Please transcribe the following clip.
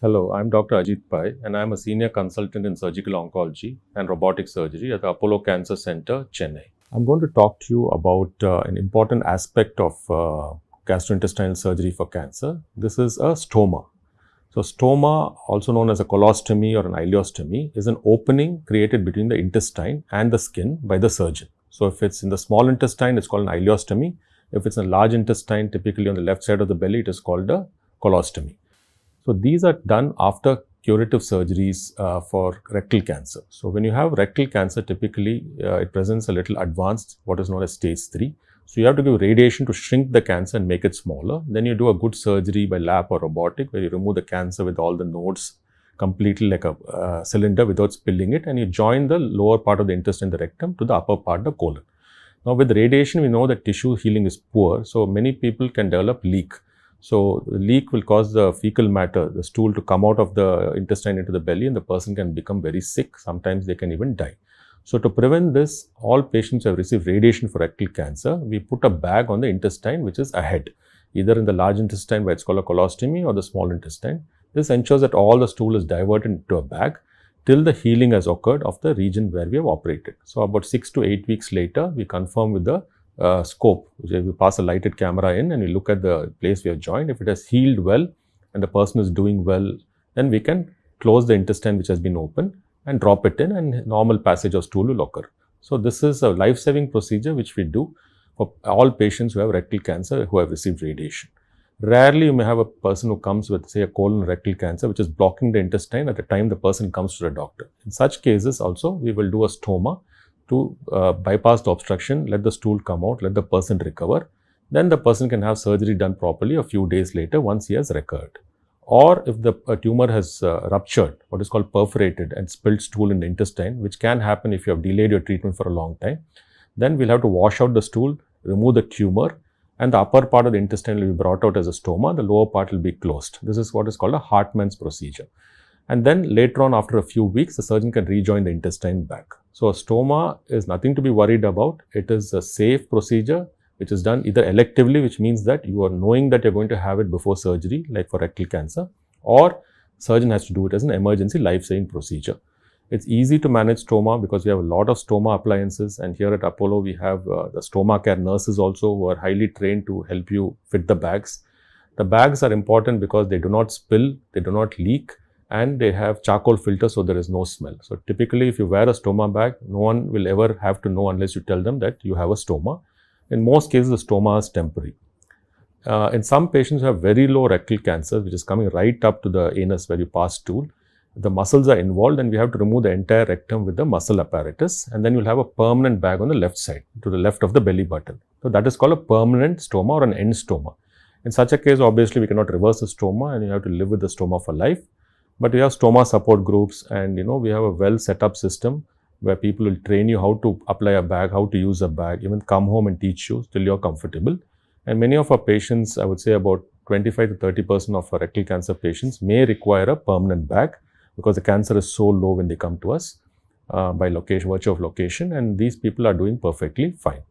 Hello, I'm Dr. Ajit Pai, and I'm a senior consultant in surgical oncology and robotic surgery at the Apollo Cancer Center, Chennai. I'm going to talk to you about uh, an important aspect of uh, gastrointestinal surgery for cancer. This is a stoma. So, stoma, also known as a colostomy or an ileostomy, is an opening created between the intestine and the skin by the surgeon. So, if it's in the small intestine, it's called an ileostomy. If it's in large intestine, typically on the left side of the belly, it is called a colostomy. So these are done after curative surgeries uh, for rectal cancer. So when you have rectal cancer, typically uh, it presents a little advanced, what is known as stage 3. So you have to give radiation to shrink the cancer and make it smaller. Then you do a good surgery by lap or robotic where you remove the cancer with all the nodes completely like a uh, cylinder without spilling it and you join the lower part of the intestine, the rectum to the upper part, the colon. Now with radiation, we know that tissue healing is poor. So many people can develop leak. So the leak will cause the fecal matter, the stool to come out of the intestine into the belly and the person can become very sick. Sometimes they can even die. So to prevent this, all patients who have received radiation for rectal cancer, we put a bag on the intestine which is ahead, either in the large intestine where it's called a colostomy or the small intestine. This ensures that all the stool is diverted into a bag till the healing has occurred of the region where we have operated. So about 6 to 8 weeks later, we confirm with the uh, scope, So we pass a lighted camera in and we look at the place we have joined. If it has healed well and the person is doing well, then we can close the intestine which has been open and drop it in and normal passage of stool will occur. So, this is a life-saving procedure which we do for all patients who have rectal cancer who have received radiation. Rarely you may have a person who comes with say a colon rectal cancer which is blocking the intestine at the time the person comes to the doctor. In such cases also we will do a stoma to uh, bypass the obstruction, let the stool come out, let the person recover. Then the person can have surgery done properly a few days later once he has recurred. Or if the tumor has uh, ruptured, what is called perforated and spilled stool in the intestine, which can happen if you have delayed your treatment for a long time, then we'll have to wash out the stool, remove the tumor, and the upper part of the intestine will be brought out as a stoma, the lower part will be closed. This is what is called a Hartman's procedure. And then later on, after a few weeks, the surgeon can rejoin the intestine back. So a stoma is nothing to be worried about. It is a safe procedure which is done either electively, which means that you are knowing that you're going to have it before surgery, like for rectal cancer, or surgeon has to do it as an emergency life-saving procedure. It's easy to manage stoma because we have a lot of stoma appliances and here at Apollo we have uh, the stoma care nurses also who are highly trained to help you fit the bags. The bags are important because they do not spill, they do not leak and they have charcoal filter so there is no smell. So typically if you wear a stoma bag, no one will ever have to know unless you tell them that you have a stoma. In most cases, the stoma is temporary. Uh, in some patients who have very low rectal cancer, which is coming right up to the anus where you pass stool, the muscles are involved and we have to remove the entire rectum with the muscle apparatus and then you'll have a permanent bag on the left side to the left of the belly button. So that is called a permanent stoma or an end stoma. In such a case, obviously, we cannot reverse the stoma and you have to live with the stoma for life. But we have stoma support groups and, you know, we have a well set up system where people will train you how to apply a bag, how to use a bag, even come home and teach you till you're comfortable. And many of our patients, I would say about 25 to 30 percent of our rectal cancer patients may require a permanent bag because the cancer is so low when they come to us uh, by location, virtue of location, and these people are doing perfectly fine.